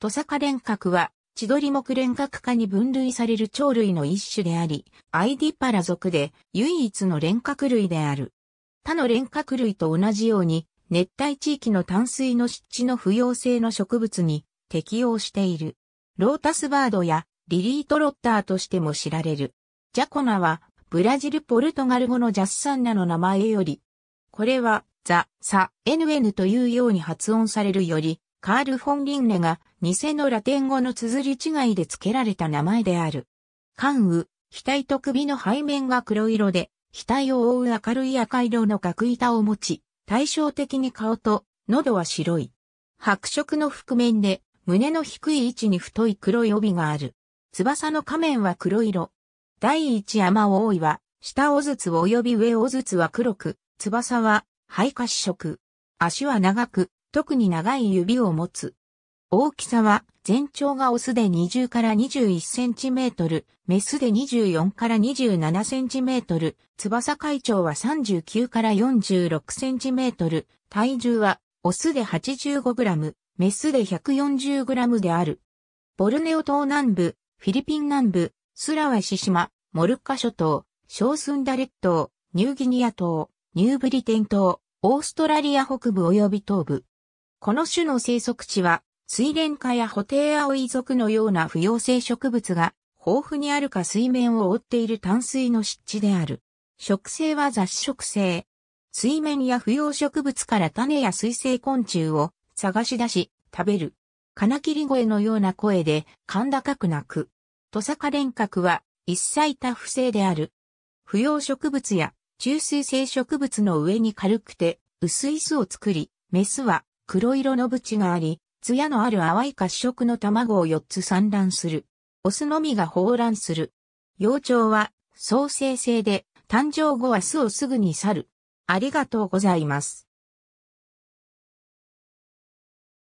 トサカ連クは、千鳥目連ク科に分類される鳥類の一種であり、アイディパラ属で唯一の連ク類である。他の連ク類と同じように、熱帯地域の淡水の湿地の不要性の植物に適応している。ロータスバードやリリートロッターとしても知られる。ジャコナは、ブラジル・ポルトガル語のジャスサンナの名前より、これは、ザ・サ・エヌエヌというように発音されるより、カール・フォン・リンネが偽のラテン語の綴り違いで付けられた名前である。関羽、額と首の背面が黒色で、額を覆う明るい赤色の角板を持ち、対照的に顔と喉は白い。白色の覆面で、胸の低い位置に太い黒い帯がある。翼の仮面は黒色。第一山を多いは、下尾筒及び上尾筒は黒く、翼は、肺褐色。足は長く、特に長い指を持つ。大きさは全長がオスで20から21センチメートル、メスで24から27センチメートル、翼会長は39から46センチメートル、体重はオスで85グラム、メスで140グラムである。ボルネオ島南部、フィリピン南部、スラワシ島、モルッカ諸島、ショースンダレッ島、ニューギニア島、ニューブリテン島、オーストラリア北部及び東部。この種の生息地は、水蓮花やホテイアオイ族のような不要性植物が豊富にあるか水面を覆っている淡水の湿地である。植生は雑食性。水面や不要植物から種や水生昆虫を探し出し、食べる。金切り声のような声で、甲高く鳴く。トサカレンカクは、一切多不正である。不要植物や中水性植物の上に軽くて薄い巣を作り、メスは黒色のブチがあり、艶のある淡い褐色の卵を4つ産卵する。オスのみが放卵する。幼鳥は創生性で、誕生後は巣をすぐに去る。ありがとうございます。